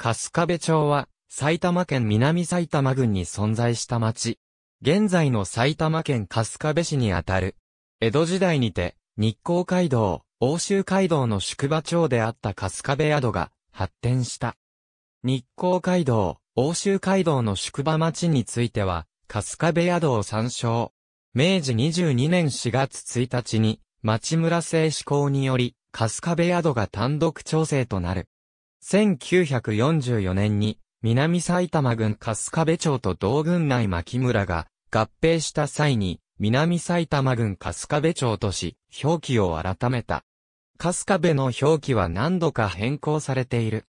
春日部町は、埼玉県南埼玉郡に存在した町。現在の埼玉県春日部市にあたる。江戸時代にて、日光街道、欧州街道の宿場町であった春日部宿が発展した。日光街道、欧州街道の宿場町については、春日部宿を参照。明治22年4月1日に、町村制施行により、春日部宿が単独調整となる。1944年に、南埼玉郡春日部町と同郡内牧村が合併した際に、南埼玉郡春日部町とし、表記を改めた。春日部の表記は何度か変更されている。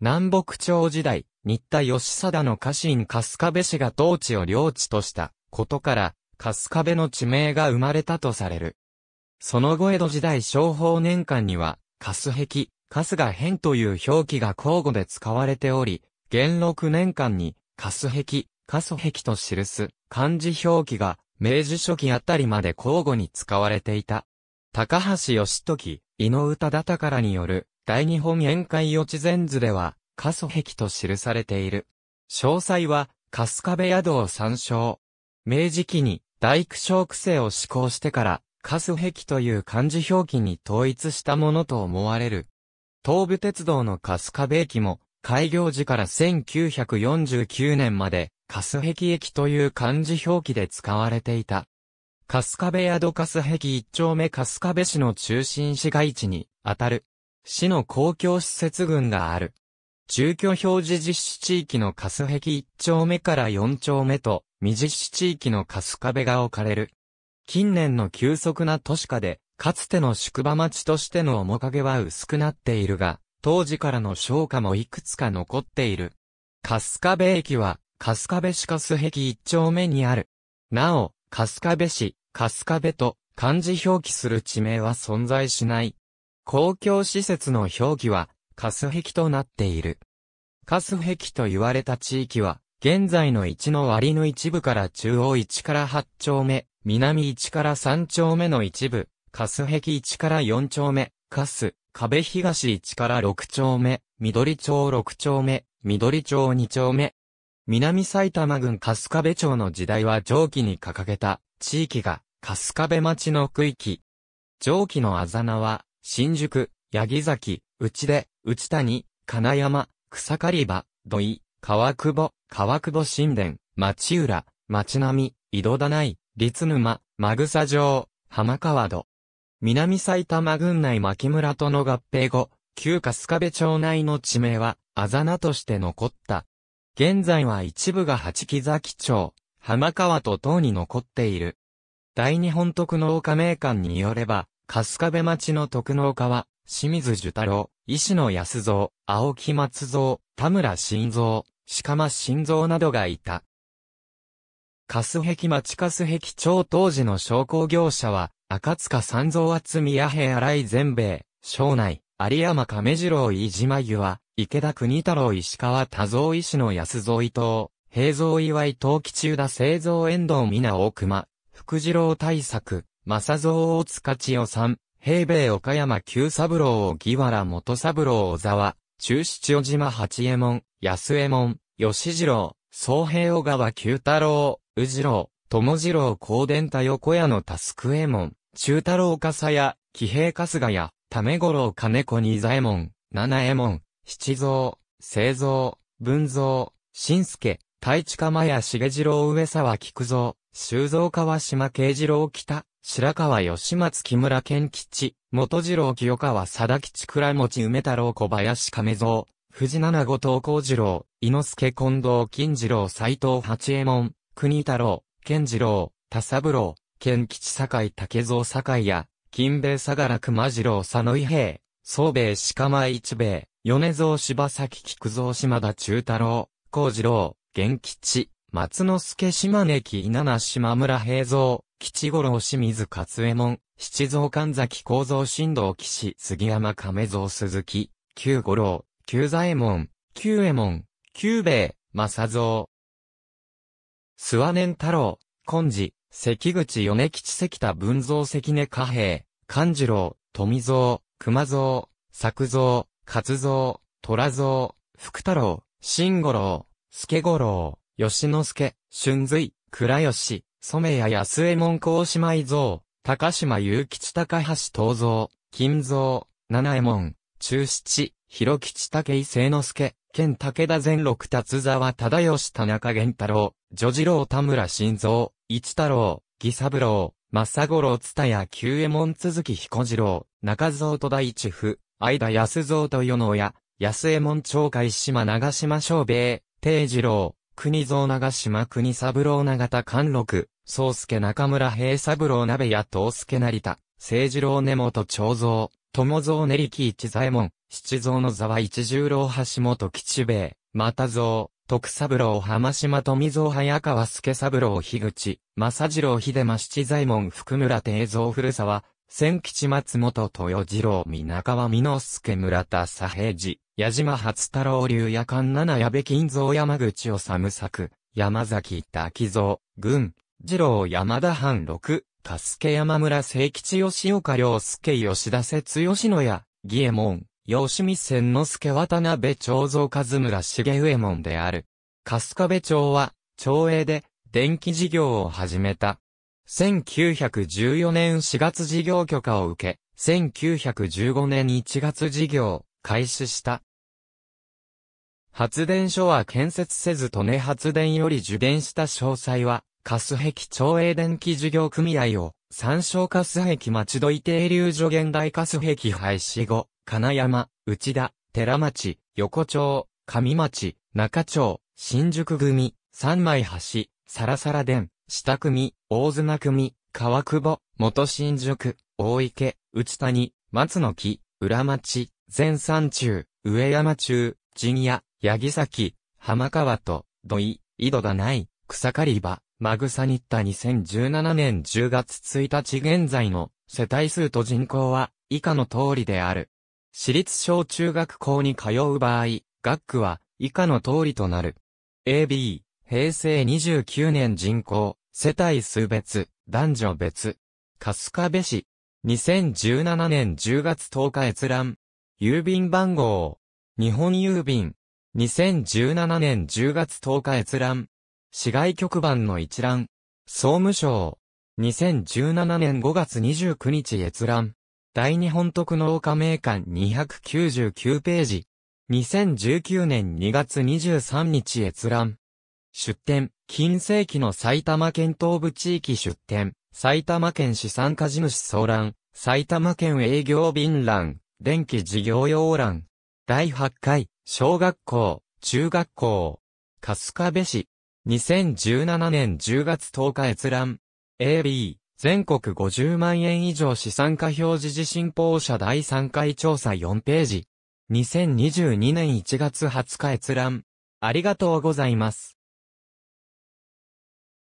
南北朝時代、新田義貞の家臣春日部氏が当地を領地としたことから、春日部の地名が生まれたとされる。その後江戸時代商法年間には、カス壁、春日編という表記が交互で使われており、元禄年間に、カス壁、カソ壁と記す漢字表記が明治初期あたりまで交互に使われていた。高橋義時、井上忠らによる大日本宴会予知前図では、カソ壁と記されている。詳細は、春日部宿を参照。明治期に大工小区制を施行してから、カス壁という漢字表記に統一したものと思われる。東武鉄道の春日部駅も、開業時から1949年まで、春日壁駅という漢字表記で使われていた。春日部宿春日壁一丁目春日部市の中心市街地に、あたる。市の公共施設群がある。住居表示実施地域の春日壁一丁目から四丁目と、未実施地域の春日部が置かれる。近年の急速な都市化で、かつての宿場町としての面影は薄くなっているが、当時からの商家もいくつか残っている。春日部駅は、春日部市春壁一丁目にある。なお、春日部市、春日部と漢字表記する地名は存在しない。公共施設の表記は、カス壁となっている。カス壁と言われた地域は、現在の一の割の一部から中央一から八丁目、南1から3丁目の一部、カス壁1から4丁目、カス、壁東1から6丁目、緑町6丁目、緑町2丁目。南埼玉郡春日部町の時代は上記に掲げた地域が春日部町の区域。上記のあざ名は新宿、八木崎、内出、内谷、金山、草刈場、土井、川久保、川久保神殿、町浦、町並、井戸田内、立沼、マグサ城、浜川戸。南埼玉郡内牧村との合併後、旧春日部町内の地名は、あざなとして残った。現在は一部が八木崎町、浜川と等に残っている。大日本特農家名館によれば、春日部町の特農家は、清水樹太郎、石野安蔵、青木松蔵、田村新蔵、鹿間新蔵などがいた。カス壁町カス壁町当時の商工業者は、赤塚三蔵厚宮平荒井全米、庄内、有山亀次郎飯島湯は、池田国太郎石川多蔵医師の安蔵伊藤、平蔵岩井東吉田製造遠藤美奈大熊、福次郎大作、正蔵大塚千代さん、平米岡山久三郎荻原元三郎小沢、中七尾島八右衛門、安右衛門、吉次郎、総平小川久太郎、宇次郎、友次郎光伝太横屋のタスクエ門、中太郎笠屋、騎兵春日屋、ため五郎金子二左衛門、七右衛門、七蔵、製造、文蔵、新助、太地釜屋重次郎上沢菊蔵、修造川島慶次郎北、白川吉松木村健吉、元次郎清川貞吉倉持梅太郎小林亀蔵、藤七後藤幸次郎、猪之助近藤金次郎斎藤八右衛門、国太郎、健次郎、田三郎、健吉堺竹蔵堺や、金兵衛相良熊次郎佐野伊平、宗兵衛鹿前一兵衛、米蔵柴崎菊蔵島田中太郎、幸次郎、元吉、松之助島根木稲名島村平蔵、吉五郎清水勝右衛門、七蔵神崎高蔵新道岸杉山亀蔵鈴木、九五郎、九左衛門、九右衛門、九兵衛、正蔵、諏訪年太郎、今治、関口米吉関田文蔵関根貨平、勘次郎、富蔵、熊蔵、作蔵、勝蔵、虎蔵、福太郎、慎五郎、助五郎、吉之助、春随、倉吉、染谷安右衛門公姉妹蔵、高島雄吉高橋東蔵、金蔵、七右衛門、中七、広吉武井清之助、県武田善六達沢忠義田中源太郎、女次郎田村新蔵、一太郎、義三郎、正五郎津田や久右衛門続き彦次郎、中蔵戸大一夫、相田安蔵と与野屋、安右衛門町海島長島昌兵衛、定次郎、国蔵長島国三郎長田貫六、宗介中村平三郎鍋屋東介成田、聖次郎根本長蔵、友蔵練力一左衛門、七蔵の沢一十郎橋本吉兵衛、又蔵、徳三郎浜島富蔵早川助三郎樋口、正次郎秀間七左衛門福村帝蔵古沢、千吉松本豊次郎皆川美之助村田左平次、矢島初太郎流夜間七矢部金蔵山口治作、山崎滝蔵、軍、次郎山田藩六、助山村清吉吉岡良介吉田瀬剛野屋、義右衛門、吉見千之助渡辺長蔵和村重右衛門である。春日部町は、町営で、電気事業を始めた。1914年4月事業許可を受け、1915年1月事業を開始した。発電所は建設せず利根発電より受電した詳細は、カスヘキ町営電気事業組合を、参照カスヘキ町土井停留所現代カスヘキ廃止後、金山、内田、寺町、横町、上町、中町、新宿組、三枚橋、サラサラ電、下組、大綱組、川久保、元新宿、大池、内谷、松の木、裏町、全山中、上山中、陣屋、八木崎、浜川と、土井、井戸がない、草刈り場、マグサニッタ2017年10月1日現在の世帯数と人口は以下の通りである。私立小中学校に通う場合、学区は以下の通りとなる。AB、平成29年人口、世帯数別、男女別。カスカベ市。2017年10月10日閲覧。郵便番号。日本郵便。2017年10月10日閲覧。市外局番の一覧。総務省。2017年5月29日閲覧。大日本特農家名館299ページ。2019年2月23日閲覧。出展、近世紀の埼玉県東部地域出展、埼玉県資産家事主騒乱、埼玉県営業便欄、電気事業用欄。第8回、小学校、中学校、春日部市、2017年10月10日閲覧。AB、全国50万円以上資産家表示地震報社第3回調査4ページ。2022年1月20日閲覧。ありがとうございます。